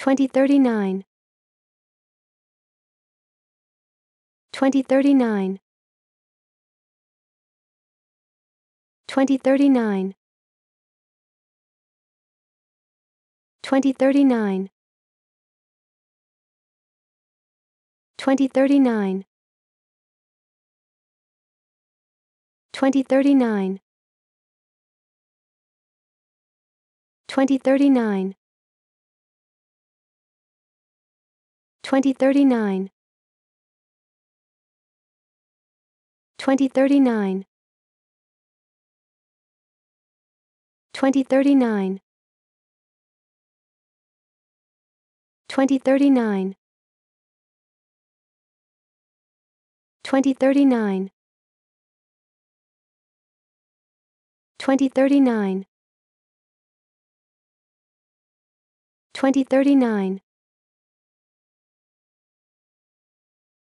2039 2039 2039 2039 2039 2039 2039 2039 2039 2039 2039 2039 2039 2039